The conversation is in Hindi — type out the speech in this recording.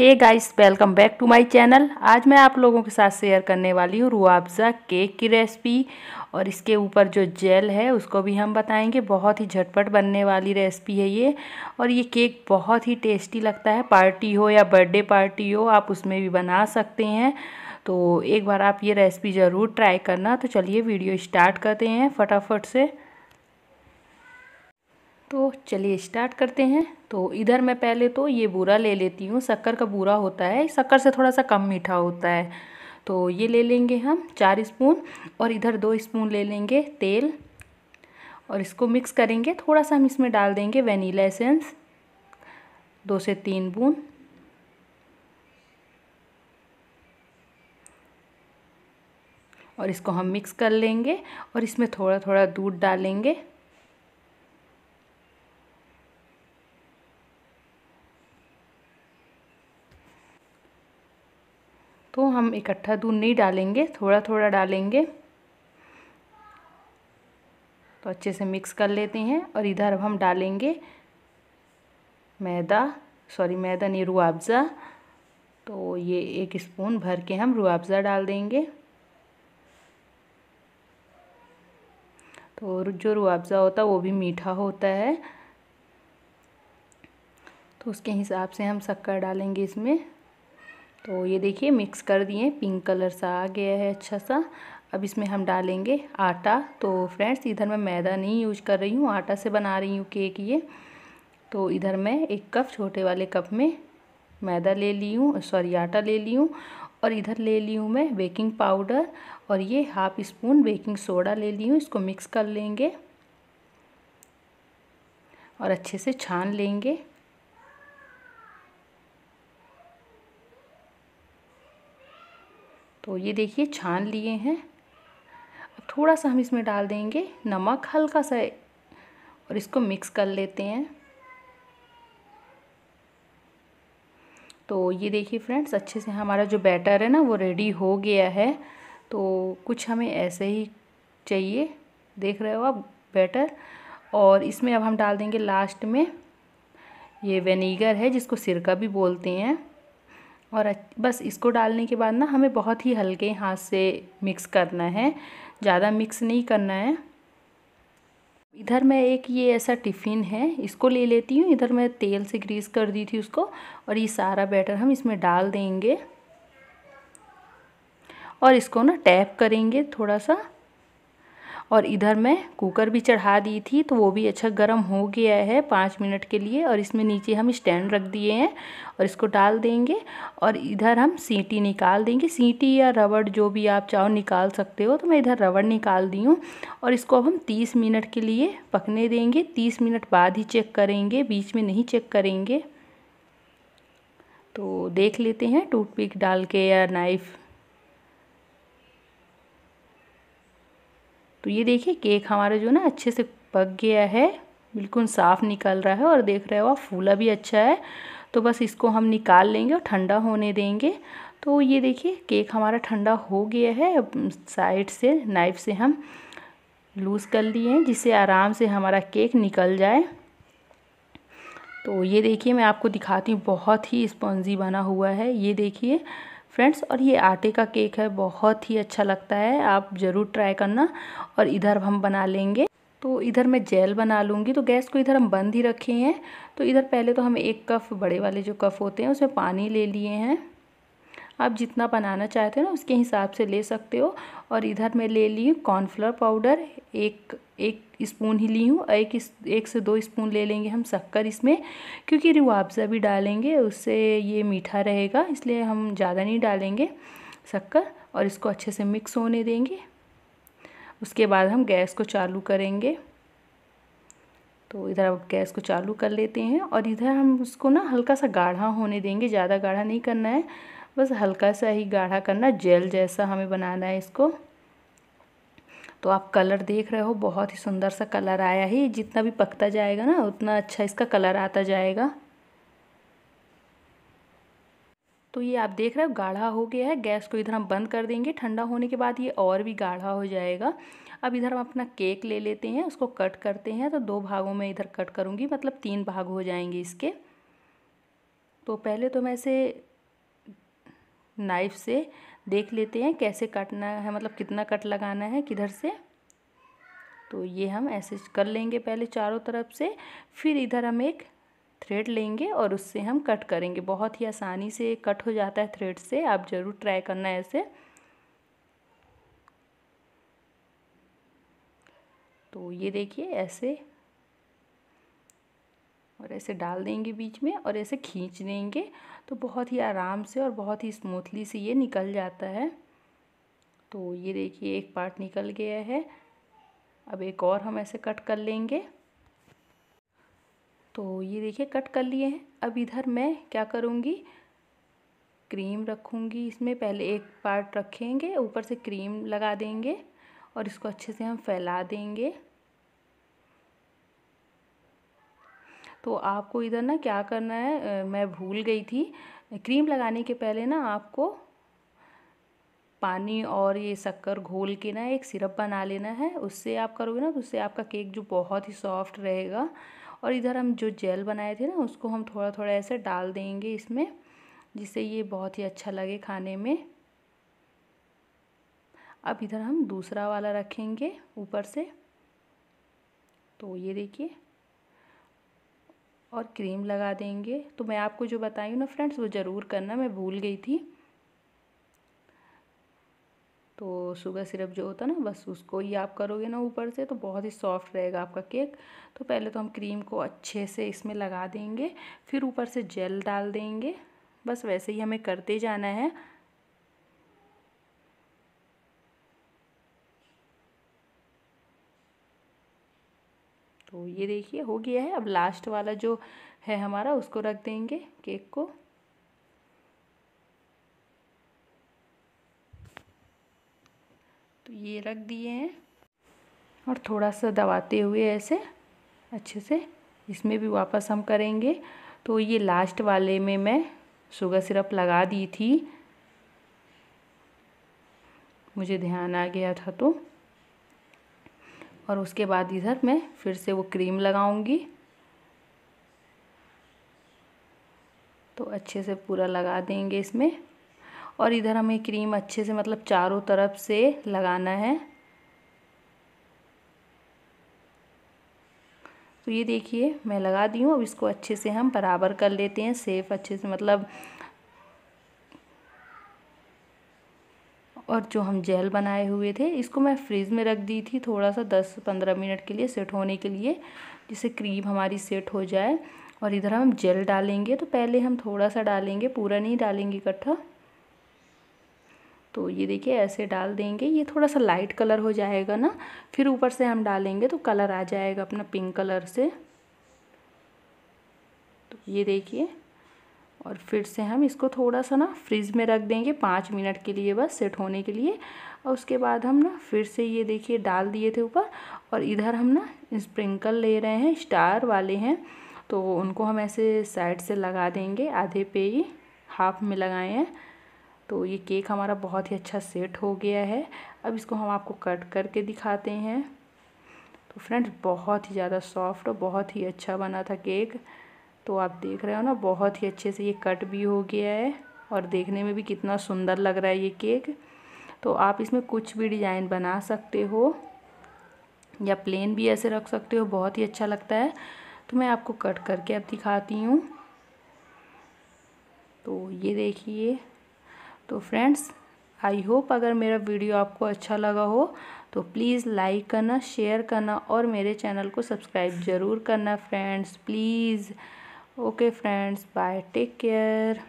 hey guys welcome back to my channel आज मैं आप लोगों के साथ शेयर करने वाली हूँ रुआबज़ा केक की रेसिपी और इसके ऊपर जो जेल है उसको भी हम बताएंगे बहुत ही झटपट बनने वाली रेसिपी है ये और ये केक बहुत ही टेस्टी लगता है पार्टी हो या बर्थडे पार्टी हो आप उसमें भी बना सकते हैं तो एक बार आप ये रेसिपी ज़रूर ट्राई करना तो चलिए वीडियो स्टार्ट करते हैं फटाफट से तो चलिए स्टार्ट करते हैं तो इधर मैं पहले तो ये बूरा ले लेती हूँ शक्कर का बूरा होता है शक्कर से थोड़ा सा कम मीठा होता है तो ये ले लेंगे हम चार स्पून और इधर दो स्पून ले लेंगे तेल और इसको मिक्स करेंगे थोड़ा सा हम इसमें डाल देंगे वनीला एसेंस दो से तीन बूंद और इसको हम मिक्स कर लेंगे और इसमें थोड़ा थोड़ा दूध डालेंगे इसको हम इकट्ठा दूध नहीं डालेंगे थोड़ा थोड़ा डालेंगे तो अच्छे से मिक्स कर लेते हैं और इधर अब हम डालेंगे मैदा सॉरी मैदा नहीं रुआवज़ा तो ये एक स्पून भर के हम रुआवज़ा डाल देंगे तो जो रुआवज़ा होता है वो भी मीठा होता है तो उसके हिसाब से हम शक्कर डालेंगे इसमें तो ये देखिए मिक्स कर दिए पिंक कलर सा आ गया है अच्छा सा अब इसमें हम डालेंगे आटा तो फ्रेंड्स इधर मैं मैदा नहीं यूज कर रही हूँ आटा से बना रही हूँ केक ये तो इधर मैं एक कप छोटे वाले कप में मैदा ले ली हूँ सॉरी आटा ले ली हूँ और इधर ले ली हूँ मैं बेकिंग पाउडर और ये हाफ स्पून बेकिंग सोडा ले ली हूँ इसको मिक्स कर लेंगे और अच्छे से छान लेंगे तो ये देखिए छान लिए हैं अब थोड़ा सा हम इसमें डाल देंगे नमक हल्का सा और इसको मिक्स कर लेते हैं तो ये देखिए फ्रेंड्स अच्छे से हमारा जो बैटर है ना वो रेडी हो गया है तो कुछ हमें ऐसे ही चाहिए देख रहे हो आप बैटर और इसमें अब हम डाल देंगे लास्ट में ये वेनीगर है जिसको सिरका भी बोलते हैं और बस इसको डालने के बाद ना हमें बहुत ही हल्के हाथ से मिक्स करना है ज़्यादा मिक्स नहीं करना है इधर मैं एक ये ऐसा टिफ़िन है इसको ले लेती हूँ इधर मैं तेल से ग्रीस कर दी थी उसको और ये सारा बैटर हम इसमें डाल देंगे और इसको ना टैप करेंगे थोड़ा सा और इधर मैं कुकर भी चढ़ा दी थी तो वो भी अच्छा गर्म हो गया है पाँच मिनट के लिए और इसमें नीचे हम स्टैंड रख दिए हैं और इसको डाल देंगे और इधर हम सीटी निकाल देंगे सीटी या रबड़ जो भी आप चाहो निकाल सकते हो तो मैं इधर रबड़ निकाल दी हूँ और इसको अब हम तीस मिनट के लिए पकने देंगे तीस मिनट बाद ही चेक करेंगे बीच में नहीं चेक करेंगे तो देख लेते हैं टूथपिक डाल के या नाइफ़ तो ये देखिए केक हमारा जो ना अच्छे से पक गया है बिल्कुल साफ़ निकल रहा है और देख रहे हो आप फूला भी अच्छा है तो बस इसको हम निकाल लेंगे और ठंडा होने देंगे तो ये देखिए केक हमारा ठंडा हो गया है साइड से नाइफ से हम लूज़ कर लिए हैं जिससे आराम से हमारा केक निकल जाए तो ये देखिए मैं आपको दिखाती हूँ बहुत ही स्पॉन्जी बना हुआ है ये देखिए फ्रेंड्स और ये आटे का केक है बहुत ही अच्छा लगता है आप ज़रूर ट्राई करना और इधर हम बना लेंगे तो इधर मैं जेल बना लूँगी तो गैस को इधर हम बंद ही रखे हैं तो इधर पहले तो हम एक कफ़ बड़े वाले जो कफ़ होते हैं उसमें पानी ले लिए हैं आप जितना बनाना चाहते हो ना उसके हिसाब से ले सकते हो और इधर मैं ले ली हूँ कॉर्नफ्लोर पाउडर एक एक स्पून ही ली हूँ एक एक से दो स्पून ले लेंगे हम शक्कर इसमें क्योंकि रिवाबजा भी डालेंगे उससे ये मीठा रहेगा इसलिए हम ज़्यादा नहीं डालेंगे शक्कर और इसको अच्छे से मिक्स होने देंगे उसके बाद हम गैस को चालू करेंगे तो इधर अब गैस को चालू कर लेते हैं और इधर हम उसको ना हल्का सा गाढ़ा होने देंगे ज़्यादा गाढ़ा नहीं करना है बस हल्का सा ही गाढ़ा करना जेल जैसा हमें बनाना है इसको तो आप कलर देख रहे हो बहुत ही सुंदर सा कलर आया है जितना भी पकता जाएगा ना उतना अच्छा इसका कलर आता जाएगा तो ये आप देख रहे हो गाढ़ा हो गया है गैस को इधर हम बंद कर देंगे ठंडा होने के बाद ये और भी गाढ़ा हो जाएगा अब इधर हम अपना केक ले लेते हैं उसको कट करते हैं तो दो भागों में इधर कट करूँगी मतलब तीन भाग हो जाएंगे इसके तो पहले तो मैं इसे नाइफ से देख लेते हैं कैसे काटना है मतलब कितना कट लगाना है किधर से तो ये हम ऐसे कर लेंगे पहले चारों तरफ से फिर इधर हम एक थ्रेड लेंगे और उससे हम कट करेंगे बहुत ही आसानी से कट हो जाता है थ्रेड से आप ज़रूर ट्राई करना ऐसे तो ये देखिए ऐसे और ऐसे डाल देंगे बीच में और ऐसे खींच देंगे तो बहुत ही आराम से और बहुत ही स्मूथली से ये निकल जाता है तो ये देखिए एक पार्ट निकल गया है अब एक और हम ऐसे कट कर लेंगे तो ये देखिए कट कर लिए हैं अब इधर मैं क्या करूँगी क्रीम रखूँगी इसमें पहले एक पार्ट रखेंगे ऊपर से क्रीम लगा देंगे और इसको अच्छे से हम फैला देंगे तो आपको इधर ना क्या करना है मैं भूल गई थी क्रीम लगाने के पहले ना आपको पानी और ये शक्कर घोल के ना एक सिरप बना लेना है उससे आप करोगे ना तो उससे आपका केक जो बहुत ही सॉफ्ट रहेगा और इधर हम जो जेल बनाए थे ना उसको हम थोड़ा थोड़ा ऐसे डाल देंगे इसमें जिससे ये बहुत ही अच्छा लगे खाने में अब इधर हम दूसरा वाला रखेंगे ऊपर से तो ये देखिए और क्रीम लगा देंगे तो मैं आपको जो बताई ना फ्रेंड्स वो ज़रूर करना मैं भूल गई थी तो शुगर सिरप जो होता ना बस उसको ही आप करोगे ना ऊपर से तो बहुत ही सॉफ्ट रहेगा आपका केक तो पहले तो हम क्रीम को अच्छे से इसमें लगा देंगे फिर ऊपर से जेल डाल देंगे बस वैसे ही हमें करते जाना है तो ये देखिए हो गया है अब लास्ट वाला जो है हमारा उसको रख देंगे केक को तो ये रख दिए हैं और थोड़ा सा दबाते हुए ऐसे अच्छे से इसमें भी वापस हम करेंगे तो ये लास्ट वाले में मैं शुगर सिरप लगा दी थी मुझे ध्यान आ गया था तो और उसके बाद इधर मैं फिर से वो क्रीम लगाऊंगी तो अच्छे से पूरा लगा देंगे इसमें और इधर हमें क्रीम अच्छे से मतलब चारों तरफ से लगाना है तो ये देखिए मैं लगा दी हूँ अब इसको अच्छे से हम बराबर कर लेते हैं सेफ अच्छे से मतलब और जो हम जेल बनाए हुए थे इसको मैं फ्रिज में रख दी थी थोड़ा सा दस पंद्रह मिनट के लिए सेट होने के लिए जिससे क्रीम हमारी सेट हो जाए और इधर हम जेल डालेंगे तो पहले हम थोड़ा सा डालेंगे पूरा नहीं डालेंगे इकट्ठा तो ये देखिए ऐसे डाल देंगे ये थोड़ा सा लाइट कलर हो जाएगा ना फिर ऊपर से हम डालेंगे तो कलर आ जाएगा अपना पिंक कलर से तो ये देखिए और फिर से हम इसको थोड़ा सा ना फ्रिज में रख देंगे पाँच मिनट के लिए बस सेट होने के लिए और उसके बाद हम ना फिर से ये देखिए डाल दिए थे ऊपर और इधर हम ना स्प्रिंकल ले रहे हैं स्टार वाले हैं तो उनको हम ऐसे साइड से लगा देंगे आधे पे ही हाफ में लगाए हैं तो ये केक हमारा बहुत ही अच्छा सेट हो गया है अब इसको हम आपको कट करके दिखाते हैं तो फ्रेंड्स बहुत ही ज़्यादा सॉफ्ट और बहुत ही अच्छा बना था केक तो आप देख रहे हो ना बहुत ही अच्छे से ये कट भी हो गया है और देखने में भी कितना सुंदर लग रहा है ये केक तो आप इसमें कुछ भी डिज़ाइन बना सकते हो या प्लेन भी ऐसे रख सकते हो बहुत ही अच्छा लगता है तो मैं आपको कट करके अब दिखाती हूँ तो ये देखिए तो फ्रेंड्स आई होप अगर मेरा वीडियो आपको अच्छा लगा हो तो प्लीज़ लाइक करना शेयर करना और मेरे चैनल को सब्सक्राइब ज़रूर करना friends please okay friends bye take care